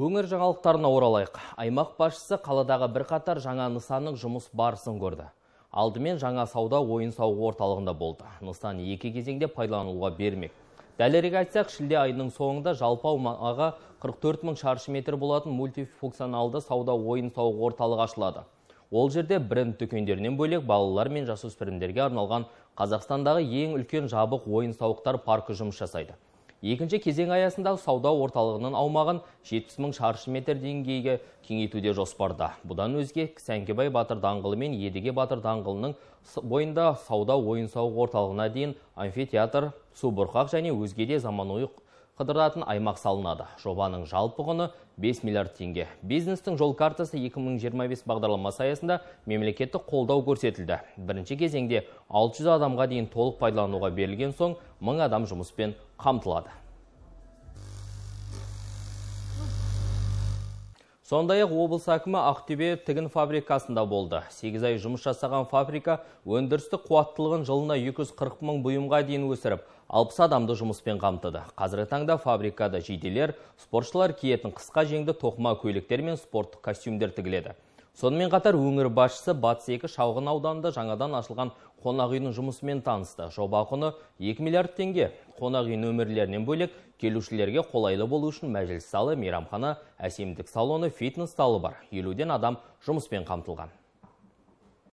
Өңір жаңалықтарына оралайық. Аймақ басшысы қаладағы бір қатар жаңа нысанның жұмыс барысын көрді. Алдымен жаңа сауда ойын-сауық орталығында болды. Нысан екі кезеңде пайдалануға бермек. Дәлірек айтсақ, шілде айының соңында жалпы аумағы 44 мүн шаршы метр болатын мультифункционалды сауда ойын-сауық орталығы ашылады. Ол жерде бренд дүкендерінен бөлек балалар мен жасөспірімдерге арналған Қазақстандағы ең үлкен жабық ойын-сауықтар паркі жұмыс жасайды. Екінші кезең аясында сауда орталығының аумағын 70 шаршы метр деңгейге кеңейтуде жоспарда. Бұдан өзге Сәңкебай Батыр даңғылы мен Едіге Батыр даңғылының бойында сауда ойын-сауық орталығына дейін амфитеатр, субұрқақ және өзгеде заманауи қыдыратын аймақ салынады. Жобаның жалпы құны 5 миллиард теңге. Бизнестің жол картасы 2025 бағдарламасы аясында мемлекеттік қолдау көрсетілді. Бірінші кезеңде 600 адамға дейін толық пайдалануға берілген соң, мың адам жұмыспен қамтылады Сондай ақ облыс әкімі Ақтөбе тігін фабрикасында болды. 8 ай жұмыс жасаған фабрика өндірісті қуаттылығын жылына 240 мың бұйымға дейін өсіріп, 60 адамды жұмыспен қамтыды. Қазіргі таңда фабрикада жиделер, спортшылар киетін қысқа жеңді тоқма көйлектер мен спорттық костюмдер тігіледі. Сонымен қатар өңір басшысы Батыс екі шауғын ауданында жаңадан ашылған қонақ үйдің жұмысымен танысты. Жоба құны 2 миллиард теңге. Қонақ үй нөмірлерінен бөлек келушілерге қолайлы болу үшін мәжіліс залы, мейрамхана, әсемдік салоны, фитнес залы бар. елуден адам жұмыспен қамтылған.